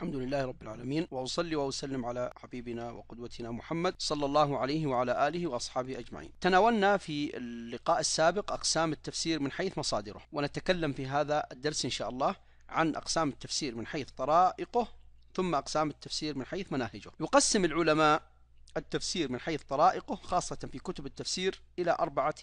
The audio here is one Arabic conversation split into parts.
الحمد لله رب العالمين وأصلي وأسلم على حبيبنا وقدوتنا محمد صلى الله عليه وعلى آله وأصحابه أجمعين تناولنا في اللقاء السابق أقسام التفسير من حيث مصادره ونتكلم في هذا الدرس إن شاء الله عن أقسام التفسير من حيث طرائقه ثم أقسام التفسير من حيث مناهجه يقسم العلماء التفسير من حيث طرائقه خاصة في كتب التفسير إلى أربعة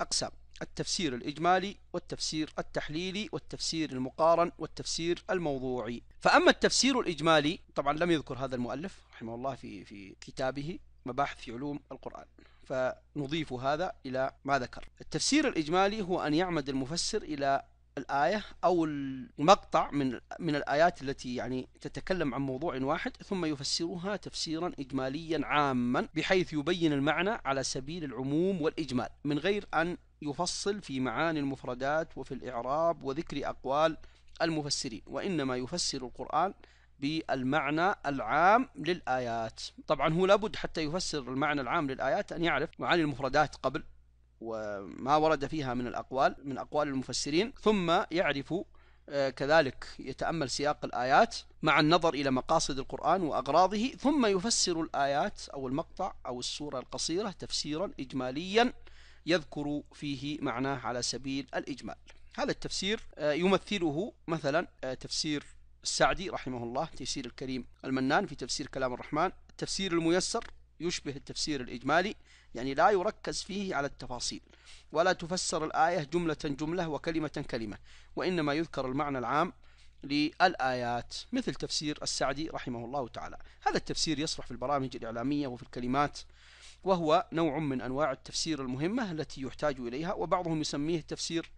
أقسام التفسير الإجمالي والتفسير التحليلي والتفسير المقارن والتفسير الموضوعي فأما التفسير الإجمالي طبعا لم يذكر هذا المؤلف رحمه الله في في كتابه مباحث في علوم القرآن فنضيف هذا إلى ما ذكر التفسير الإجمالي هو أن يعمد المفسر إلى الآية أو المقطع من من الآيات التي يعني تتكلم عن موضوع واحد ثم يفسرها تفسيرا إجماليا عاما بحيث يبين المعنى على سبيل العموم والإجمال من غير أن يفصل في معاني المفردات وفي الإعراب وذكر أقوال المفسرين وإنما يفسر القرآن بالمعنى العام للآيات طبعا هو لابد حتى يفسر المعنى العام للآيات أن يعرف معاني المفردات قبل وما ورد فيها من الأقوال من أقوال المفسرين ثم يعرف آه، كذلك يتأمل سياق الآيات مع النظر إلى مقاصد القرآن وأغراضه ثم يفسر الآيات أو المقطع أو السورة القصيرة تفسيرا إجماليا يذكر فيه معناه على سبيل الإجمال هذا التفسير آه، يمثله مثلا آه، تفسير السعدي رحمه الله تفسير الكريم المنان في تفسير كلام الرحمن التفسير الميسر يشبه التفسير الإجمالي يعني لا يركز فيه على التفاصيل ولا تفسر الآية جملة جملة وكلمة كلمة وإنما يذكر المعنى العام للآيات مثل تفسير السعدي رحمه الله تعالى هذا التفسير يصرح في البرامج الإعلامية وفي الكلمات وهو نوع من أنواع التفسير المهمة التي يحتاج إليها وبعضهم يسميه التفسير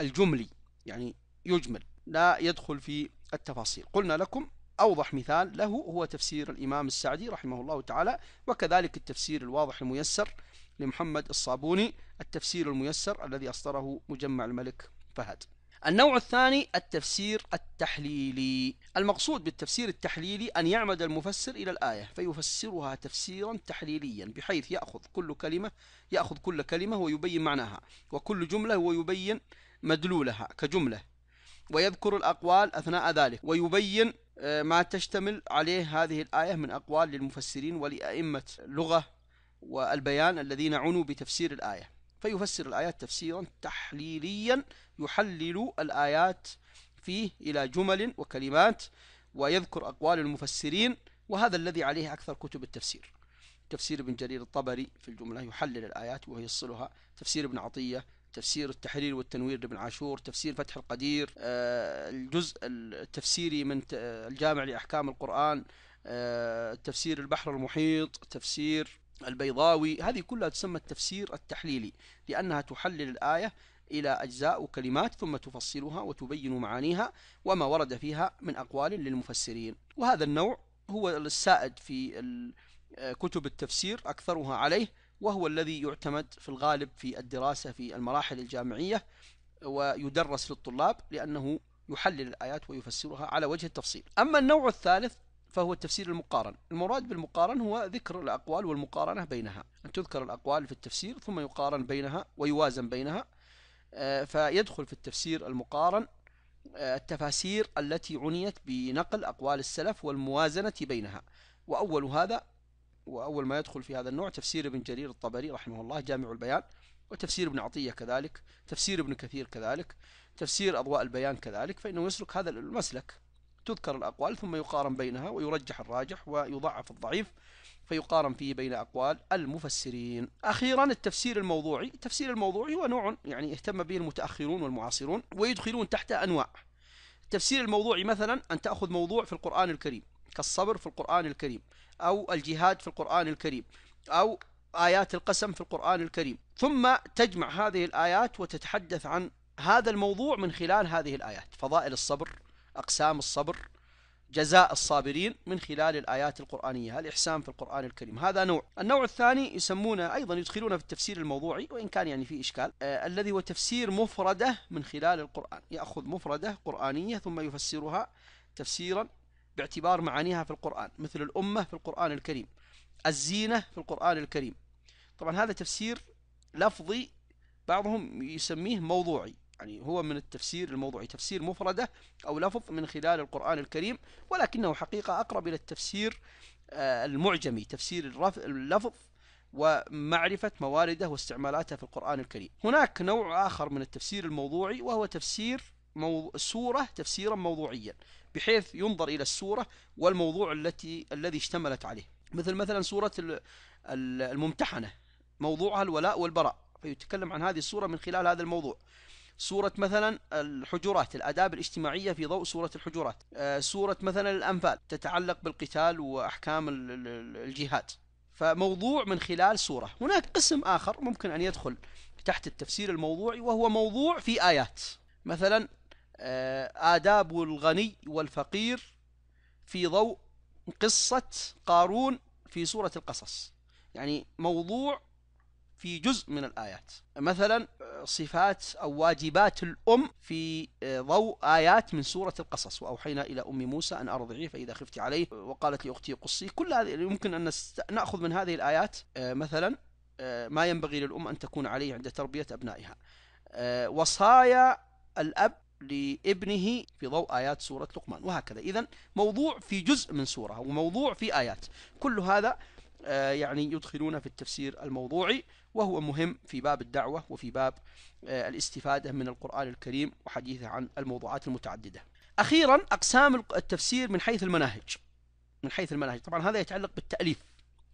الجملي يعني يجمل لا يدخل في التفاصيل قلنا لكم أوضح مثال له هو تفسير الإمام السعدي رحمه الله تعالى وكذلك التفسير الواضح الميسر لمحمد الصابوني التفسير الميسر الذي أصدره مجمع الملك فهد النوع الثاني التفسير التحليلي المقصود بالتفسير التحليلي أن يعمد المفسر إلى الآية فيفسرها تفسيرا تحليليا بحيث يأخذ كل كلمة يأخذ كل كلمة ويبين معناها وكل جملة ويبين مدلولها كجملة ويذكر الأقوال أثناء ذلك ويبين آه، ما تشتمل عليه هذه الآية من أقوال للمفسرين ولأئمة لغة والبيان الذين عنوا بتفسير الآية فيفسر الآيات تفسيرا تحليليا يحلل الآيات فيه إلى جمل وكلمات ويذكر أقوال المفسرين وهذا الذي عليه أكثر كتب التفسير تفسير ابن جرير الطبري في الجملة يحلل الآيات ويصلها تفسير ابن عطية تفسير التحرير والتنوير لابن عاشور تفسير فتح القدير آه، الجزء التفسيري من الجامع لأحكام القرآن آه، تفسير البحر المحيط تفسير البيضاوي هذه كلها تسمى التفسير التحليلي لأنها تحلل الآية إلى أجزاء وكلمات ثم تفصلها وتبين معانيها وما ورد فيها من أقوال للمفسرين وهذا النوع هو السائد في آه، كتب التفسير أكثرها عليه وهو الذي يعتمد في الغالب في الدراسة في المراحل الجامعية ويدرس للطلاب لأنه يحلل الآيات ويفسرها على وجه التفصيل أما النوع الثالث فهو التفسير المقارن المراد بالمقارن هو ذكر الأقوال والمقارنة بينها أن تذكر الأقوال في التفسير ثم يقارن بينها ويوازن بينها آه، فيدخل في التفسير المقارن آه، التفاسير التي عنيت بنقل أقوال السلف والموازنة بينها وأول هذا وأول ما يدخل في هذا النوع تفسير ابن جرير الطبري رحمه الله جامع البيان وتفسير ابن عطية كذلك تفسير ابن كثير كذلك تفسير أضواء البيان كذلك فإنه يسلك هذا المسلك تذكر الأقوال ثم يقارن بينها ويرجح الراجح ويضعف الضعيف فيقارن فيه بين أقوال المفسرين أخيرا التفسير الموضوعي التفسير الموضوعي هو نوع يعني اهتم به المتأخرون والمعاصرون ويدخلون تحته أنواع التفسير الموضوعي مثلا أن تأخذ موضوع في القرآن الكريم كالصبر في القرآن الكريم أو الجهاد في القرآن الكريم أو آيات القسم في القرآن الكريم ثم تجمع هذه الآيات وتتحدث عن هذا الموضوع من خلال هذه الآيات فضائل الصبر أقسام الصبر جزاء الصابرين من خلال الآيات القرآنية الإحسان في القرآن الكريم هذا نوع النوع الثاني يسمونه أيضا يدخلونه في التفسير الموضوعي وإن كان يعني في إشكال آه الذي هو تفسير مفردة من خلال القرآن يأخذ مفردة قرآنية ثم يفسرها تفسيرا باعتبار معانيها في القرآن مثل الأمة في القرآن الكريم الزينة في القرآن الكريم طبعا هذا تفسير لفظي بعضهم يسميه موضوعي يعني هو من التفسير الموضوعي يعني تفسير مفردة أو لفظ من خلال القرآن الكريم ولكنه حقيقة أقرب إلى التفسير آه، المعجمي تفسير اللفظ ومعرفة موارده واستعمالاته في القرآن الكريم هناك نوع آخر من التفسير الموضوعي وهو تفسير سورة تفسيرا موضوعيا بحيث ينظر إلى السورة والموضوع التي الذي اشتملت عليه مثل مثلا سورة الممتحنة موضوعها الولاء والبراء فيتكلم عن هذه السورة من خلال هذا الموضوع سورة مثلا الحجرات الآداب الاجتماعية في ضوء سورة الحجرات آه، سورة مثلا الأنفال تتعلق بالقتال وأحكام الجهاد فموضوع من خلال سورة هناك قسم آخر ممكن أن يدخل تحت التفسير الموضوعي وهو موضوع في آيات مثلا آه، آداب الغني والفقير في ضوء قصة قارون في سورة القصص يعني موضوع في جزء من الآيات مثلا آه، صفات أو واجبات الأم في آه، ضوء آيات من سورة القصص وأوحينا إلى أم موسى أن أرضعيه فإذا خفت عليه وقالت لأختي قصي كل هذه يمكن أن نأخذ من هذه الآيات آه، مثلا ما ينبغي للأم أن تكون عليه عند تربية أبنائها وصايا الأب لابنه في ضوء آيات سورة لقمان وهكذا إذا موضوع في جزء من سورة وموضوع في آيات كل هذا يعني يدخلون في التفسير الموضوعي وهو مهم في باب الدعوة وفي باب آه، الاستفادة من القرآن الكريم وحديثه عن الموضوعات المتعددة أخيرا أقسام التفسير من حيث المناهج من حيث المناهج طبعا هذا يتعلق بالتأليف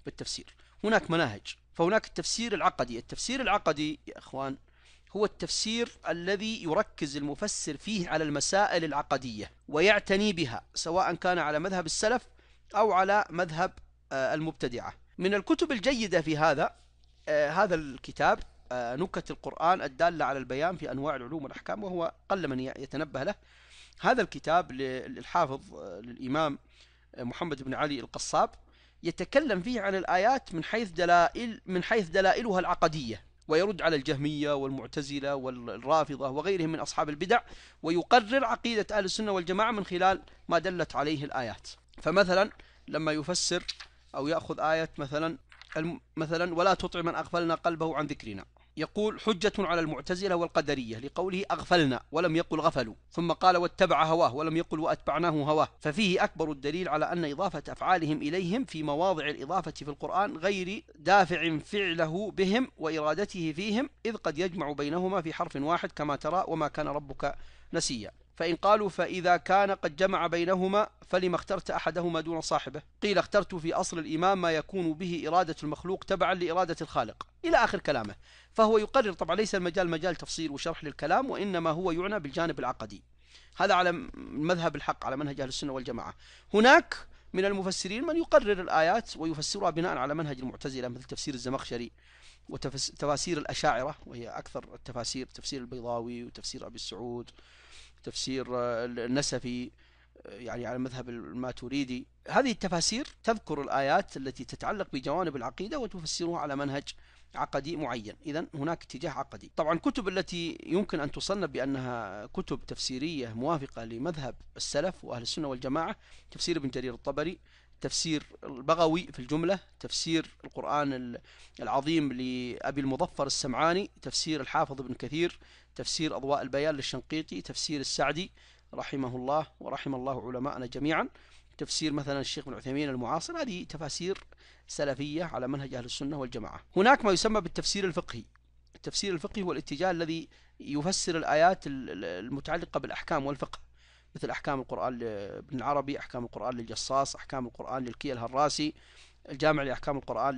بالتفسير هناك مناهج فهناك التفسير العقدي التفسير العقدي يا إخوان هو التفسير الذي يركز المفسر فيه على المسائل العقدية ويعتني بها سواء كان على مذهب السلف أو على مذهب آه، المبتدعة من الكتب الجيدة في هذا آه، هذا الكتاب آه، نكت القرآن الدالة على البيان في أنواع العلوم والأحكام وهو قل من يتنبه له هذا الكتاب للحافظ آه، للإمام محمد بن علي القصاب يتكلم فيه عن الآيات من حيث دلائل من حيث دلائلها العقدية ويرد على الجهمية والمعتزلة والرافضة وغيرهم من أصحاب البدع ويقرر عقيدة أهل السنة والجماعة من خلال ما دلت عليه الآيات فمثلا لما يفسر أو يأخذ آية مثلا مثلا ولا تطع من أغفلنا قلبه عن ذكرنا يقول حجة على المعتزلة والقدرية لقوله أغفلنا ولم يقل غفلوا ثم قال واتبع هواه ولم يقل وأتبعناه هواه ففيه أكبر الدليل على أن إضافة أفعالهم إليهم في مواضع الإضافة في القرآن غير دافع فعله بهم وإرادته فيهم إذ قد يجمع بينهما في حرف واحد كما ترى وما كان ربك نسيا فإن قالوا فإذا كان قد جمع بينهما فلما اخترت أحدهما دون صاحبه قيل اخترت في أصل الإمام ما يكون به إرادة المخلوق تبعا لإرادة الخالق إلى آخر كلامه فهو يقرر طبعا ليس المجال مجال تفصيل وشرح للكلام وإنما هو يعنى بالجانب العقدي هذا على مذهب الحق على منهج أهل السنة والجماعة هناك من المفسرين من يقرر الآيات ويفسرها بناء على منهج المعتزلة مثل تفسير الزمخشري وتفاسير الأشاعرة وهي أكثر التفاسير تفسير البيضاوي وتفسير أبي السعود تفسير آه، النسفي آه، يعني على مذهب الماتوريدي هذه التفاسير تذكر الآيات التي تتعلق بجوانب العقيدة وتفسرها على منهج عقدي معين إذا هناك اتجاه عقدي طبعا الكتب التي يمكن أن تصنف بأنها كتب تفسيرية موافقة لمذهب السلف وأهل السنة والجماعة تفسير ابن جرير الطبري تفسير البغوي في الجملة تفسير القرآن العظيم لأبي المظفر السمعاني تفسير الحافظ ابن كثير تفسير أضواء البيان للشنقيطي تفسير السعدي رحمه الله ورحم الله علماءنا جميعا تفسير مثلا الشيخ ابن عثيمين المعاصر هذه تفاسير سلفية على منهج أهل السنة والجماعة هناك ما يسمى بالتفسير الفقهي التفسير الفقهي هو الاتجاه الذي يفسر الآيات المتعلقة بالأحكام والفقه مثل أحكام القرآن لابن العربي أحكام القرآن للجصاص أحكام القرآن للكي الهراسي الجامع لأحكام القرآن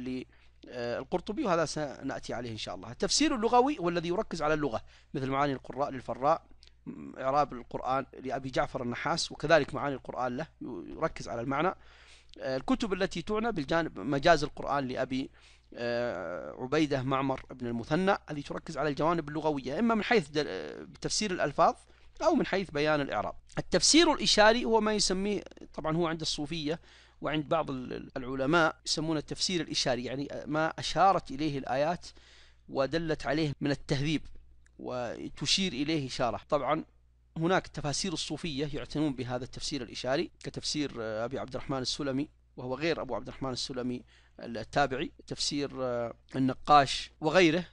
للقرطبي آه، وهذا سنأتي عليه إن شاء الله التفسير اللغوي هو الذي يركز على اللغة مثل معاني القراء للفراء إعراب القرآن لأبي جعفر النحاس وكذلك معاني القرآن له يركز على المعنى آه، الكتب التي تعنى بالجانب مجاز القرآن لأبي آه، عبيدة معمر بن المثنى هذه تركز على الجوانب اللغوية إما من حيث تفسير الألفاظ أو من حيث بيان الإعراب التفسير الإشاري هو ما يسميه طبعا هو عند الصوفية وعند بعض العلماء يسمونه التفسير الإشاري يعني ما أشارت إليه الآيات ودلت عليه من التهذيب وتشير إليه إشارة طبعا هناك تفاسير الصوفية يعتنون بهذا التفسير الإشاري كتفسير أبي عبد الرحمن السلمي وهو غير أبو عبد الرحمن السلمي التابعي تفسير آه، النقاش وغيره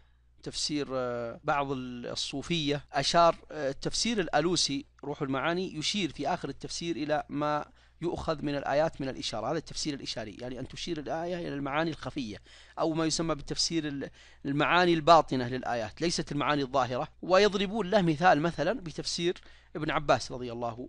تفسير آه، بعض الصوفية أشار التفسير آه، الألوسي روح المعاني يشير في آخر التفسير إلى ما يؤخذ من الآيات من الإشارة هذا التفسير الإشاري يعني أن تشير الآية إلى المعاني الخفية أو ما يسمى بالتفسير المعاني الباطنة للآيات ليست المعاني الظاهرة ويضربون له مثال مثلا بتفسير ابن عباس رضي الله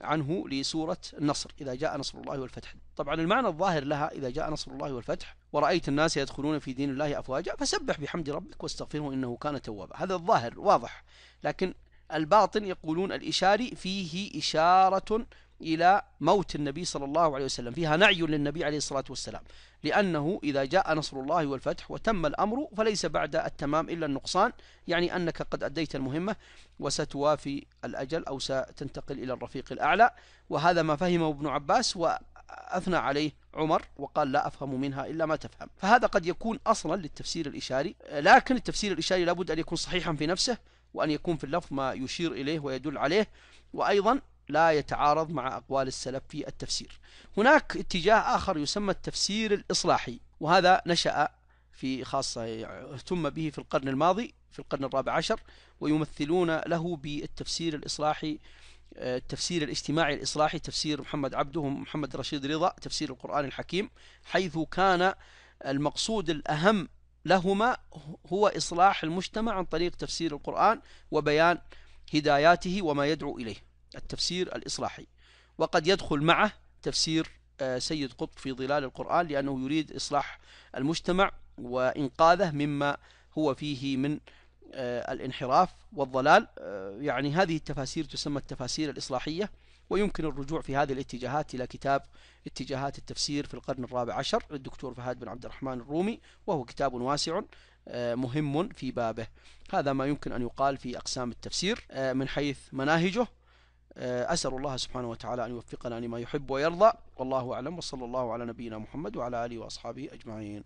عنه لسورة النصر إذا جاء نصر الله والفتح طبعا المعنى الظاهر لها إذا جاء نصر الله والفتح ورأيت الناس يدخلون في دين الله أفواجا فسبح بحمد ربك واستغفره إنه كان توابا هذا الظاهر واضح لكن الباطن يقولون الإشاري فيه إشارة إلى موت النبي صلى الله عليه وسلم فيها نعي للنبي عليه الصلاة والسلام لأنه إذا جاء نصر الله والفتح وتم الأمر فليس بعد التمام إلا النقصان يعني أنك قد أديت المهمة وستوافي الأجل أو ستنتقل إلى الرفيق الأعلى وهذا ما فهمه ابن عباس وأثنى عليه عمر وقال لا أفهم منها إلا ما تفهم فهذا قد يكون أصلا للتفسير الإشاري لكن التفسير الإشاري لابد أن يكون صحيحا في نفسه وأن يكون في اللفظ ما يشير إليه ويدل عليه وأيضا لا يتعارض مع أقوال السلف في التفسير هناك اتجاه آخر يسمى التفسير الإصلاحي وهذا نشأ في خاصة اهتم به في القرن الماضي في القرن الرابع عشر ويمثلون له بالتفسير الإصلاحي التفسير الاجتماعي الإصلاحي تفسير محمد عبده ومحمد رشيد رضا تفسير القرآن الحكيم حيث كان المقصود الأهم لهما هو إصلاح المجتمع عن طريق تفسير القرآن وبيان هداياته وما يدعو إليه التفسير الإصلاحي وقد يدخل معه تفسير آه، سيد قطب في ظلال القرآن لأنه يريد إصلاح المجتمع وإنقاذه مما هو فيه من آه، الانحراف والضلال آه، يعني هذه التفاسير تسمى التفاسير الإصلاحية ويمكن الرجوع في هذه الاتجاهات إلى كتاب اتجاهات التفسير في القرن الرابع عشر للدكتور فهد بن عبد الرحمن الرومي وهو كتاب واسع مهم في بابه هذا ما يمكن أن يقال في أقسام التفسير من حيث مناهجه آه، أسأل الله سبحانه وتعالى أن يوفقنا لما يحب ويرضى والله أعلم وصلى الله على نبينا محمد وعلى آله وأصحابه أجمعين